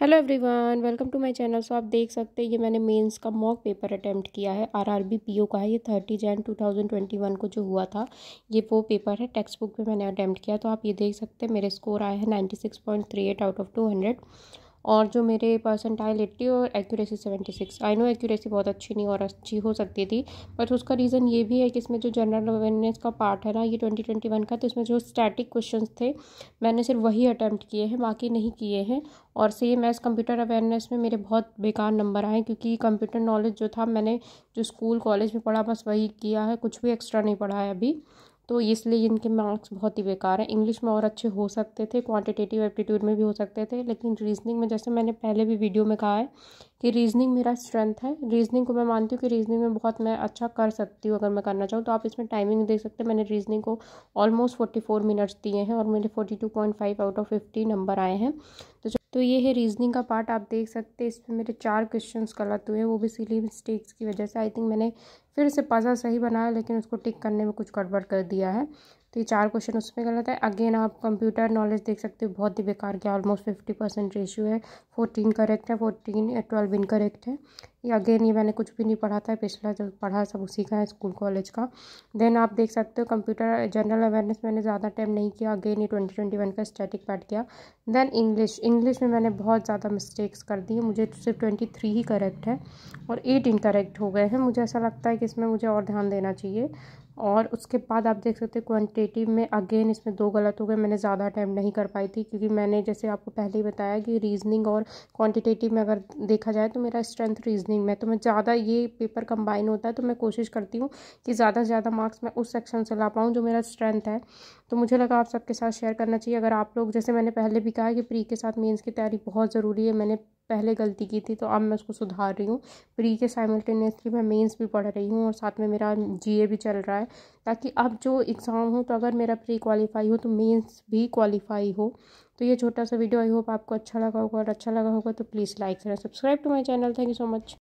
hello everyone welcome to my channel so आप देख सकते हैं ये मैंने मेंस का मॉक पेपर अटेम्प्ट किया है आरआरबी पीओ का है ये thirty Jan two thousand twenty one को जो हुआ था ये वो पेपर है टेक्स्ट बुक पर मैंने अटेम्प्ट किया तो आप ये देख सकते हैं मेरे स्कोर आए हैं एट आउट ऑफ हंड्रेड और जो मेरे परसेंटाइल एट्टी और accuracy seventy six I know accuracy बहुत अच्छी नहीं और अच्छी हो सकती थी बट उसका रीज़न ये भी है कि इसमें जो जनरल अवेयरनेस का पार्ट है ना ये ट्वेंटी ट्वेंटी वन का तो इसमें जो स्टैटिक क्वेश्चन थे मैंने सिर्फ वही अटैम्प्ट किए हैं बाकी नहीं किए हैं और सेम एस कंप्यूटर अवेयरनेस में मेरे बहुत बेकार नंबर आए क्योंकि कंप्यूटर नॉलेज जो था मैंने जो स्कूल कॉलेज में पढ़ा बस वही किया है कुछ भी एक्स्ट्रा नहीं पढ़ा है अभी तो इसलिए इनके मार्क्स बहुत ही बेकार हैं इंग्लिश में और अच्छे हो सकते थे क्वांटिटेटिव एप्टीट्यूड में भी हो सकते थे लेकिन रीजनिंग में जैसे मैंने पहले भी वीडियो में कहा है कि रीजनिंग मेरा स्ट्रेंथ है रीजनिंग को मैं मानती हूँ कि रीजनिंग में बहुत मैं अच्छा कर सकती हूँ अगर मैं करना चाहूँ तो आप इसमें टाइमिंग देख सकते हैं मैंने रीजनिंग को ऑलमोस्ट फोर्टी फोर मिनट्स दिए हैं और मेरे forty two point five out of fifty number आए हैं तो तो ये है रीजनिंग का पार्ट आप देख सकते हैं इसमें मेरे चार क्वेश्चंस गलत हुए वो भी सिली मिस्टेक्स की वजह से आई थिंक मैंने फिर से पाज़ा सही बनाया लेकिन उसको टिक करने में कुछ गड़बड़ कर दिया है तो ये चार क्वेश्चन उसमें गलत है अगेन आप कंप्यूटर नॉलेज देख सकते हो बहुत ही बेकार गया ऑलमोस्ट फिफ्टी परसेंट रेशियो है फोर्टीन करेक्ट है फोर्टीन ट्वेल्व इनकरेक्ट है ये अगेन ये मैंने कुछ भी नहीं पढ़ा था पिछला जो पढ़ा सब उसी का है स्कूल कॉलेज का देन आप देख सकते हो कंप्यूटर जनरल अवेयरनेस मैंने ज़्यादा टाइम नहीं किया अगेन ये ट्वेंटी ट्वेंटी वन का स्टैटिक पार्ट किया देन इंग्लिश इंग्लिश में मैंने बहुत ज़्यादा मिस्टेक्स कर दी है मुझे सिर्फ ट्वेंटी थ्री ही करेक्ट है और एट इनकरेक्ट हो गए हैं मुझे ऐसा लगता है कि इसमें मुझे और ध्यान देना चाहिए और उसके बाद आप देख सकते हैं क्वांटिटी में अगेन इसमें दो गलत हो गए मैंने ज़्यादा अटैम्प नहीं कर पाई थी क्योंकि मैंने जैसे आपको पहले ही बताया कि रीजनिंग और क्वांटिटेटिव में अगर देखा जाए तो मेरा स्ट्रेंथ रीजनिंग में तो मैं ज़्यादा ये पेपर कंबाइन होता है तो मैं कोशिश करती हूँ कि ज़्यादा से ज़्यादा मार्क्स मैं उस सेक्शन से ला पाऊँ जो मेरा स्ट्रेंथ है तो मुझे लगा आप सबके साथ शेयर करना चाहिए अगर आप लोग जैसे मैंने पहले भी कहा कि प्री के साथ मेन्स की तैयारी बहुत ज़रूरी है मैंने पहले गलती की थी तो अब मैं उसको सुधार रही हूँ प्री के साइमल्टेनियसली मैं मेंस भी पढ़ रही हूँ और साथ में मेरा जीए भी चल रहा है ताकि अब जो एग्ज़ाम हो तो अगर मेरा प्री क्वालिफाई हो तो मेंस भी क्वालिफाई हो तो ये छोटा सा वीडियो आई होप आपको अच्छा लगा होगा और अच्छा लगा होगा तो प्लीज़ लाइक करें subscribe to my channel thank you so much